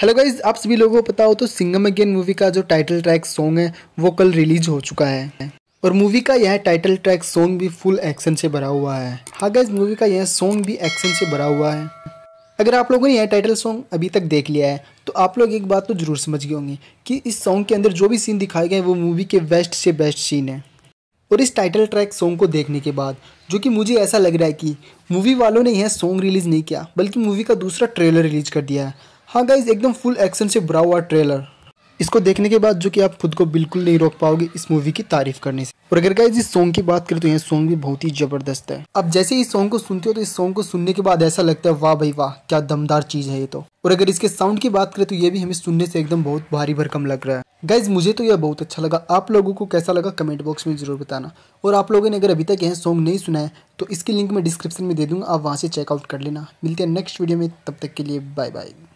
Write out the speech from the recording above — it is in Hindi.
हेलो गाइज आप सभी लोगों को पता हो तो सिंगम अगेन मूवी का जो टाइटल ट्रैक सॉन्ग है वो कल रिलीज हो चुका है और मूवी का यह टाइटल ट्रैक सॉन्ग भी फुल एक्शन से भरा हुआ है हाँ गाइज मूवी का यह सॉन्ग भी एक्शन से भरा हुआ है अगर आप लोगों ने यह टाइटल सॉन्ग अभी तक देख लिया है तो आप लोग एक बात तो जरूर समझ गए होंगे कि इस सॉन्ग के अंदर जो भी सीन दिखाए गए वो मूवी के बेस्ट से बेस्ट सीन है और इस टाइटल ट्रैक सॉन्ग को देखने के बाद जो कि मुझे ऐसा लग रहा है कि मूवी वालों ने यह सॉन्ग रिलीज़ नहीं किया बल्कि मूवी का दूसरा ट्रेलर रिलीज कर दिया है हाँ गाइज एकदम फुल एक्शन से भरा हुआ ट्रेलर इसको देखने के बाद जो कि आप खुद को बिल्कुल नहीं रोक पाओगे इस मूवी की तारीफ करने से और अगर गाइज इस सॉन्ग की बात करें तो यह सॉन्ग भी बहुत ही जबरदस्त है अब जैसे इस सॉन्ग को सुनते हो तो इस सॉन्ग को सुनने के बाद ऐसा लगता है वाह भाई वाह क्या दमदार चीज है ये तो और अगर इसके साउंड की बात करें तो ये भी हमें सुनने से एकदम बहुत भारी भरकम लग रहा है गाइज मुझे तो यह बहुत अच्छा लगा आप लोगों को कैसा लगा कमेंट बॉक्स में जरूर बताना और आप लोगों ने अगर अभी तक यह सॉन्ग नहीं सुना है तो इसकी लिंक मैं डिस्क्रिप्शन में दे दूंगा आप वहाँ से चेकआउट कर लेना मिलते हैं नेक्स्ट वीडियो में तब तक के लिए बाय बाय